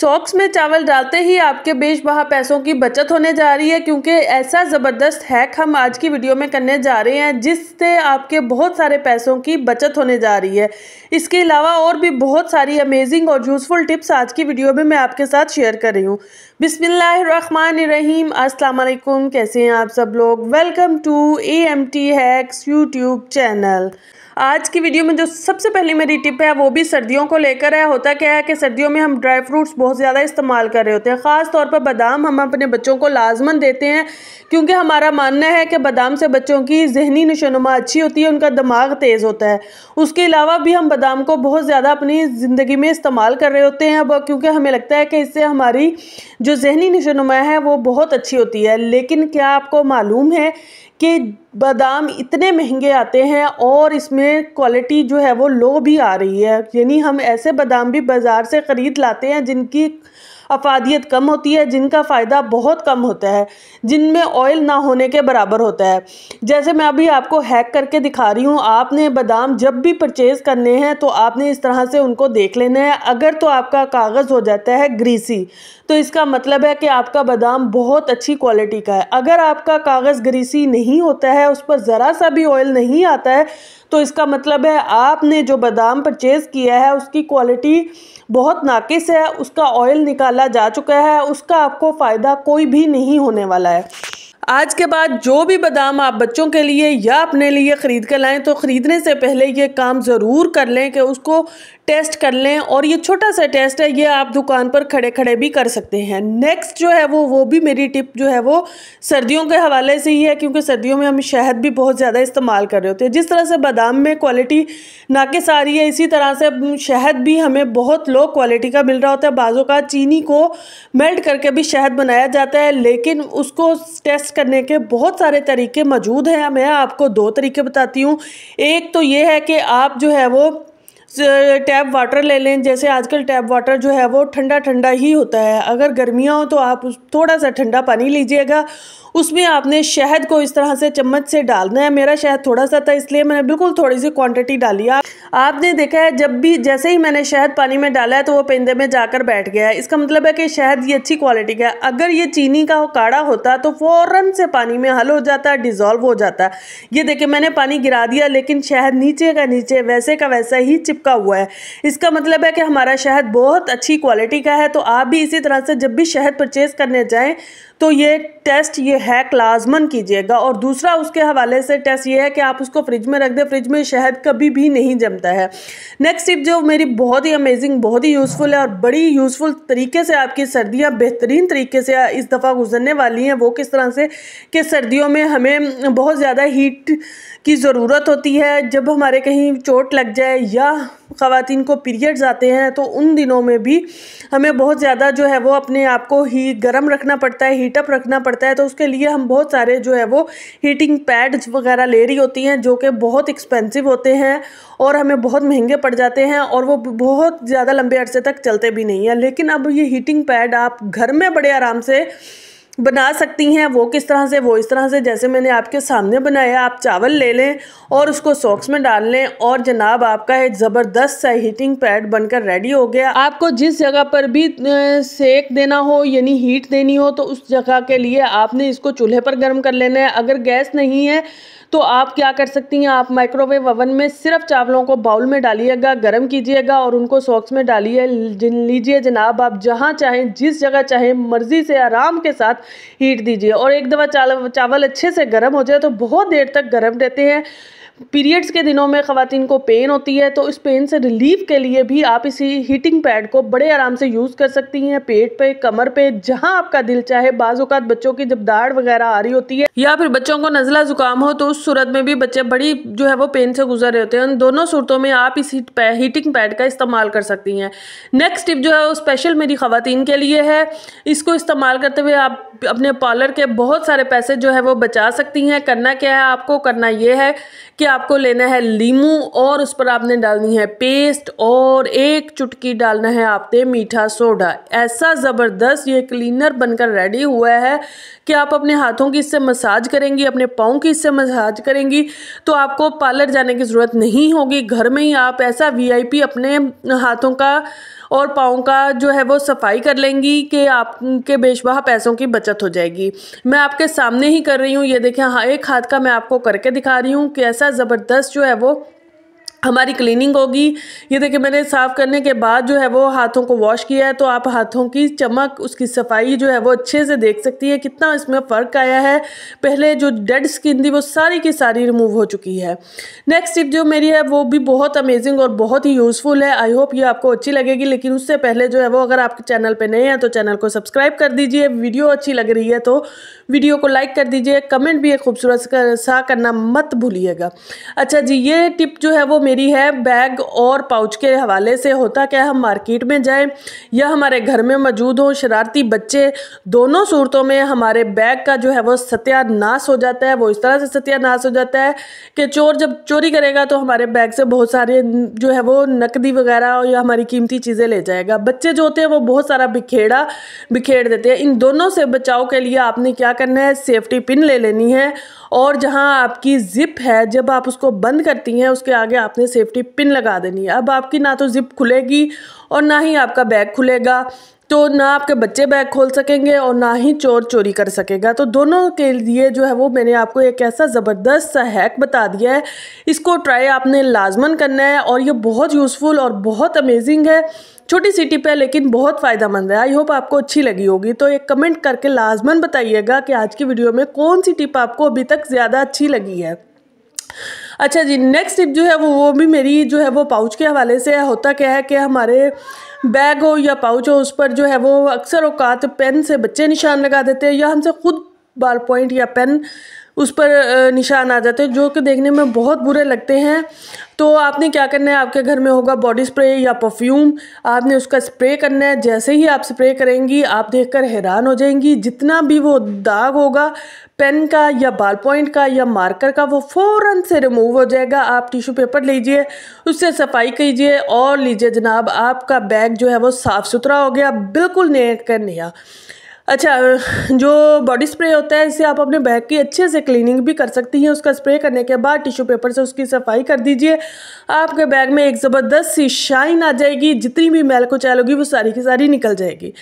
socks में चावल डालते ही आपके बेश बहा पैसों की बचत होने जा रही है क्योंकि ऐसा ज़बरदस्त हैक हम आज की वीडियो में करने जा रहे हैं जिससे आपके बहुत सारे पैसों की बचत होने जा रही है इसके अलावा और भी बहुत सारी अमेजिंग और यूज़फुल टिप्स आज की वीडियो में मैं आपके साथ शेयर कर रही हूँ बिसमीम असलकुम कैसे हैं आप सब लोग welcome to A M T hacks YouTube channel आज की वीडियो में जो सबसे पहली मेरी टिप है वो भी सर्दियों को लेकर है होता क्या है कि सर्दियों में हम ड्राई फ्रूट्स बहुत ज़्यादा इस्तेमाल कर रहे होते हैं ख़ास तौर पर बादाम हम अपने बच्चों को लाजमन देते हैं क्योंकि हमारा मानना है कि बादाम से बच्चों की जहनी नशोनुमा अच्छी होती है उनका दिमाग तेज़ होता है उसके अलावा भी हम बादाम को बहुत ज़्यादा अपनी ज़िंदगी में इस्तेमाल कर रहे होते हैं क्योंकि हमें लगता है कि इससे हमारी जो जहनी नशोनुमा है वो बहुत अच्छी होती है लेकिन क्या आपको मालूम है कि बादाम इतने महंगे आते हैं और इसमें क्वालिटी जो है वो लो भी आ रही है यानी हम ऐसे बादाम भी बाज़ार से ख़रीद लाते हैं जिनकी अफादियत कम होती है जिनका फ़ायदा बहुत कम होता है जिनमें ऑयल ना होने के बराबर होता है जैसे मैं अभी आपको हैक करके दिखा रही हूँ आपने बादाम जब भी परचेज़ करने हैं तो आपने इस तरह से उनको देख लेना है अगर तो आपका कागज़ हो जाता है ग्रीसी तो इसका मतलब है कि आपका बादाम बहुत अच्छी क्वालिटी का है अगर आपका कागज़ ग्रीसी नहीं होता है उस पर ज़रा सा भी ऑयल नहीं आता है तो इसका मतलब है आपने जो बादाम परचेज़ किया है उसकी क्वालिटी बहुत नाकिस है उसका ऑयल निकाला जा चुका है उसका आपको फ़ायदा कोई भी नहीं होने वाला है आज के बाद जो भी बादाम आप बच्चों के लिए या अपने लिए ख़रीद कर लाएँ तो ख़रीदने से पहले ये काम ज़रूर कर लें कि उसको टेस्ट कर लें और ये छोटा सा टेस्ट है ये आप दुकान पर खड़े खड़े भी कर सकते हैं नेक्स्ट जो है वो वो भी मेरी टिप जो है वो सर्दियों के हवाले से ही है क्योंकि सर्दियों में हम शहद भी बहुत ज़्यादा इस्तेमाल कर रहे होते हैं जिस तरह से बादाम में क्वालिटी नाकस आ रही है इसी तरह से शहद भी हमें बहुत लो क्वालिटी का मिल रहा होता है बाज़ों का चीनी को मेल्ट करके भी शहद बनाया जाता है लेकिन उसको टेस्ट करने के बहुत सारे तरीके मौजूद हैं मैं आपको दो तरीके बताती हूँ एक तो ये है कि आप जो है वो टैप वाटर ले लें जैसे आजकल टैप वाटर जो है वो ठंडा ठंडा ही होता है अगर गर्मियाँ हो तो आप थोड़ा सा ठंडा पानी लीजिएगा उसमें आपने शहद को इस तरह से चम्मच से डालना है मेरा शहद थोड़ा सा था इसलिए मैंने बिल्कुल थोड़ी सी क्वांटिटी डाली आप आपने देखा है जब भी जैसे ही मैंने शहद पानी में डाला है तो वो पेंदे में जाकर बैठ गया है इसका मतलब है कि शहद ये अच्छी क्वालिटी का है अगर ये चीनी का काढ़ा होता तो फ़ौरन से पानी में हल हो जाता है डिज़ोल्व हो जाता है ये देखे मैंने पानी गिरा दिया लेकिन शहद नीचे का नीचे वैसे का वैसा ही चिप चिपका हुआ है इसका मतलब है कि हमारा शहद बहुत अच्छी क्वालिटी का है तो आप भी इसी तरह से जब भी शहद परचेज़ करने जाएँ तो ये टेस्ट ये है क्लाजमन कीजिएगा और दूसरा उसके हवाले से टेस्ट ये है कि आप उसको फ्रिज में रख दें फ्रिज में शहद कभी भी नहीं जमता है नेक्स्ट टिप जो मेरी बहुत ही अमेजिंग बहुत ही यूज़फुल है और बड़ी यूज़फुल तरीके से आपकी सर्दियाँ बेहतरीन तरीके से इस दफ़ा गुजरने वाली हैं वो किस तरह से कि सर्दियों में हमें बहुत ज़्यादा हीट की ज़रूरत होती है जब हमारे कहीं चोट लग जाए या ख़वान को पीरियड्स आते हैं तो उन दिनों में भी हमें बहुत ज़्यादा जो है वो अपने आप को ही गर्म रखना पड़ता है हीटअप रखना पड़ता है तो उसके लिए हम बहुत सारे जो है वो हीटिंग पैड्स वगैरह ले रही होती हैं जो कि बहुत एक्सपेंसिव होते हैं और हमें बहुत महंगे पड़ जाते हैं और वो बहुत ज़्यादा लंबे अरसे तक चलते भी नहीं हैं लेकिन अब ये हीटिंग पैड आप घर में बड़े आराम से बना सकती हैं वो किस तरह से वो इस तरह से जैसे मैंने आपके सामने बनाया आप चावल ले लें और उसको सॉक्स में डाल लें और जनाब आपका एक ज़बरदस्त सा हीटिंग पैड बनकर रेडी हो गया आपको जिस जगह पर भी सेक देना हो यानी हीट देनी हो तो उस जगह के लिए आपने इसको चूल्हे पर गर्म कर लेना है अगर गैस नहीं है तो आप क्या कर सकती हैं आप माइक्रोवेव ओवन में सिर्फ चावलों को बाउल में डालिएगा गर्म कीजिएगा और उनको सॉक्स में डालिए लीजिए जनाब आप जहाँ चाहें जिस जगह चाहें मर्ज़ी से आराम के साथ हीट दीजिए और एक दफ़ा चावल अच्छे से गर्म हो जाए तो बहुत देर तक गर्म रहते हैं पीरियड्स के दिनों में ख़वान को पेन होती है तो इस पेन से रिलीफ के लिए भी आप इसी हीटिंग पैड को बड़े आराम से यूज़ कर सकती हैं पेट पे कमर पे जहाँ आपका दिल चाहे बाज़ात बच्चों की जब दाढ़ वगैरह आ रही होती है या फिर बच्चों को नज़ला ज़ुकाम हो तो उस सूरत में भी बच्चे बड़ी जो है वो पेन से गुजर रहे होते हैं उन दोनों सूरतों में आप इस हीट पै, हीटिंग पैड का इस्तेमाल कर सकती हैं नेक्स्ट टिप जो है वो स्पेशल मेरी ख़वान के लिए है इसको इस्तेमाल करते हुए आप अपने पार्लर के बहुत सारे पैसे जो है वो बचा सकती हैं करना क्या है आपको करना ये है कि आपको लेना है लीमू और उस पर आपने डालनी है पेस्ट और एक चुटकी डालना है आपने मीठा सोडा ऐसा ज़बरदस्त ये क्लीनर बनकर रेडी हुआ है कि आप अपने हाथों की इससे मसाज करेंगी अपने पाँव की इससे मसाज करेंगी तो आपको पार्लर जाने की ज़रूरत नहीं होगी घर में ही आप ऐसा वी अपने हाथों का और पाँव का जो है वो सफाई कर लेंगी कि आपके बेशबाह पैसों की बचत हो जाएगी मैं आपके सामने ही कर रही हूँ ये देखें हाँ एक हाथ का मैं आपको करके दिखा रही हूँ कैसा ज़बरदस्त जो है वो हमारी क्लीनिंग होगी ये देखिए मैंने साफ़ करने के बाद जो है वो हाथों को वॉश किया है तो आप हाथों की चमक उसकी सफाई जो है वो अच्छे से देख सकती है कितना इसमें फ़र्क आया है पहले जो डेड स्किन थी वो सारी की सारी रिमूव हो चुकी है नेक्स्ट टिप जो मेरी है वो भी बहुत अमेजिंग और बहुत ही यूज़फुल है आई होप ये आपको अच्छी लगेगी लेकिन उससे पहले जो है वो अगर आपके चैनल पर नए हैं तो चैनल को सब्सक्राइब कर दीजिए वीडियो अच्छी लग रही है तो वीडियो को लाइक कर दीजिए कमेंट भी एक खूबसूरत सा करना मत भूलिएगा अच्छा जी ये टिप जो है वो मेरी है बैग और पाउच के हवाले से होता क्या हम मार्केट में जाएं या हमारे घर में मौजूद हों शरारती बच्चे दोनों सूरतों में हमारे बैग का जो है वो सत्यानाश हो जाता है वो इस तरह से सत्यानाश हो जाता है कि चोर जब चोरी करेगा तो हमारे बैग से बहुत सारे जो है वो नकदी वगैरह या हमारी कीमती चीज़ें ले जाएगा बच्चे जो होते हैं वो बहुत सारा बिखेड़ा बिखेर देते हैं इन दोनों से बचाव के लिए आपने क्या करना है सेफ्टी पिन ले लेनी है और जहां आपकी ज़िप है जब आप उसको बंद करती हैं उसके आगे आपने सेफ्टी पिन लगा देनी है अब आपकी ना तो ज़िप खुलेगी और ना ही आपका बैग खुलेगा तो ना आपके बच्चे बैग खोल सकेंगे और ना ही चोर चोरी कर सकेगा तो दोनों के लिए जो है वो मैंने आपको एक ऐसा ज़बरदस्त सा हैक बता दिया है इसको ट्राई आपने लाजमन करना है और ये बहुत यूज़फुल और बहुत अमेजिंग है छोटी सी टिप है लेकिन बहुत फ़ायदा मंद है आई होप आपको अच्छी लगी होगी तो एक कमेंट करके लाजमन बताइएगा कि आज की वीडियो में कौन सी टिप आपको अभी तक ज़्यादा अच्छी लगी है अच्छा जी नेक्स्ट टिप जो है वो वो भी मेरी जो है वो पाउच के हवाले से होता क्या है कि हमारे बैग हो या पाउच हो उस पर जो है वो अक्सर अवकात पेन से बच्चे निशान लगा देते हैं या हमसे खुद बाल पॉइंट या पेन उस पर निशान आ जाते हैं जो कि देखने में बहुत बुरे लगते हैं तो आपने क्या करना है आपके घर में होगा बॉडी स्प्रे या परफ्यूम आपने उसका स्प्रे करना है जैसे ही आप स्प्रे करेंगी आप देखकर हैरान हो जाएंगी जितना भी वो दाग होगा पेन का या बाल पॉइंट का या मार्कर का वो फ़ौरन से रिमूव हो जाएगा आप टिशू पेपर लीजिए उससे सफाई कीजिए और लीजिए जनाब आपका बैग जो है वो साफ़ सुथरा हो गया बिल्कुल नेट कर नया अच्छा जो बॉडी स्प्रे होता है इसे आप अपने बैग की अच्छे से क्लीनिंग भी कर सकती हैं उसका स्प्रे करने के बाद टिश्यू पेपर से उसकी सफाई कर दीजिए आपके बैग में एक ज़बरदस्त सी शाइन आ जाएगी जितनी भी मैल को चालोगी वो सारी की सारी निकल जाएगी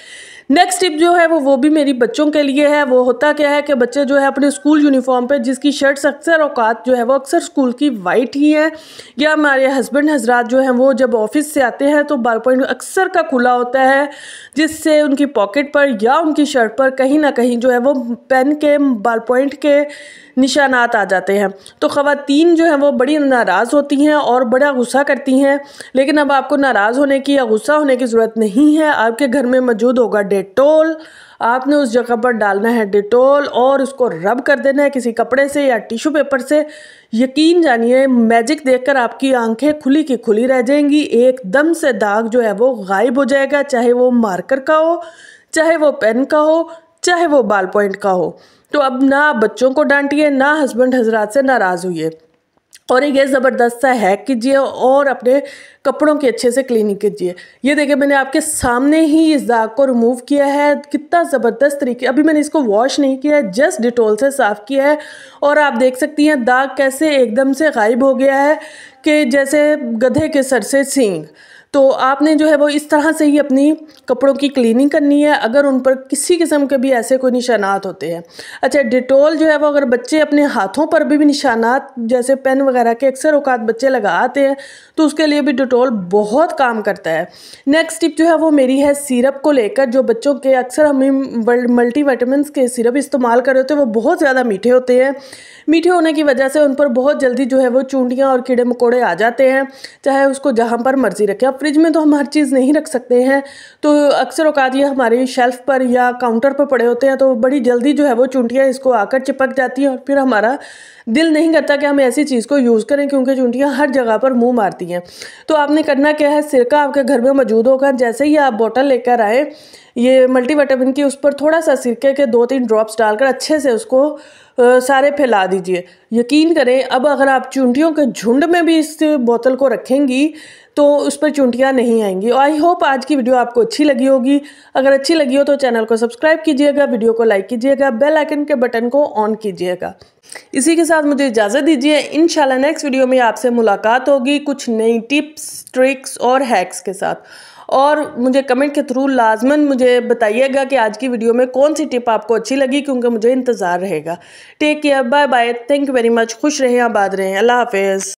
नेक्स्ट टिप जो है वो वो भी मेरी बच्चों के लिए है वो होता क्या है कि बच्चे जो है अपने स्कूल यूनिफॉर्म पे जिसकी शर्ट्स अक्सर औकात जो है वो अक्सर स्कूल की वाइट ही है या हमारे हस्बैंड हजरात जो हैं वो जब ऑफिस से आते हैं तो बाल पॉइंट अक्सर का खुला होता है जिससे उनकी पॉकेट पर या उनकी शर्ट पर कहीं ना कहीं जो है वो पेन के बाल पॉइंट के निशानात आ जाते हैं तो ख़वातीन जो है वो बड़ी नाराज़ होती हैं और बड़ा गुस्सा करती हैं लेकिन अब आपको नाराज़ होने की या गुस्सा होने की ज़रूरत नहीं है आपके घर में मौजूद होगा डेटोल आपने उस जगह पर डालना है डिटोल और उसको रब कर देना है किसी कपड़े से या टिशू पेपर से यकीन जानिए मैजिक देखकर आपकी आंखें खुली की खुली रह जाएंगी एकदम से दाग जो है वो गायब हो जाएगा चाहे वो मार्कर का हो चाहे वो पेन का हो चाहे वो बाल पॉइंट का हो तो अब ना बच्चों को डांटिए ना हस्बैंड हजरात से नाराज़ हुई और ये ज़बरदस्त सा हैक कीजिए और अपने कपड़ों के अच्छे से क्लीनिंग कीजिए ये देखिए मैंने आपके सामने ही इस दाग को रिमूव किया है कितना ज़बरदस्त तरीके अभी मैंने इसको वॉश नहीं किया है जस्ट डिटोल से साफ़ किया है और आप देख सकती हैं दाग कैसे एकदम से गायब हो गया है कि जैसे गधे के सर से सींग तो आपने जो है वो इस तरह से ही अपनी कपड़ों की क्लीनिंग करनी है अगर उन पर किसी किस्म के भी ऐसे कोई निशानात होते हैं अच्छा डिटोल जो है वो अगर बच्चे अपने हाथों पर भी निशानात जैसे पेन वगैरह के अक्सर अवकात बच्चे लगाते हैं तो उसके लिए भी डिटोल बहुत काम करता है नेक्स्ट टिप जो है वो मेरी है सिरप को लेकर जो बच्चों के अक्सर हमें मल्टी के सिरप इस्तेमाल कर रहे होते हैं वो बहुत ज़्यादा मीठे होते हैं मीठे होने की वजह से उन पर बहुत जल्दी जो है वो चूंटियाँ और कीड़े मकोड़े आ जाते हैं चाहे उसको जहाँ पर मर्ज़ी रखें अब फ्रिज में तो हम हर चीज़ नहीं रख सकते हैं तो अक्सर औकात ये हमारे शेल्फ़ पर या काउंटर पर पड़े होते हैं तो बड़ी जल्दी जो है वो चूंटियाँ इसको आकर चिपक जाती हैं और फिर हमारा दिल नहीं करता कि हम ऐसी चीज़ को यूज़ करें क्योंकि चूंटियाँ हर जगह पर मुँह मारती हैं तो आपने करना क्या है सिरका आपके घर में मौजूद होगा जैसे ही आप बॉटल लेकर आए ये मल्टीविटामिन की उस पर थोड़ा सा सिरके के दो तीन ड्रॉप्स डालकर अच्छे से उसको सारे फैला दीजिए यकीन करें अब अगर आप चूंटियों के झुंड में भी इस बोतल को रखेंगी तो उस पर चूंटियाँ नहीं आएंगी और आई होप आज की वीडियो आपको अच्छी लगी होगी अगर अच्छी लगी हो तो चैनल को सब्सक्राइब कीजिएगा वीडियो को लाइक कीजिएगा बेल आइकन के बटन को ऑन कीजिएगा इसी के साथ मुझे इजाज़त दीजिए इन नेक्स्ट वीडियो में आपसे मुलाकात होगी कुछ नई टिप्स ट्रिक्स और हैक्स के साथ और मुझे कमेंट के थ्रू लाजमन मुझे बताइएगा कि आज की वीडियो में कौन सी टिप आपको अच्छी लगी क्योंकि मुझे इंतज़ार रहेगा take care bye bye thank you very much खुश रहें आबाद रहें अल्लाह हाफिज़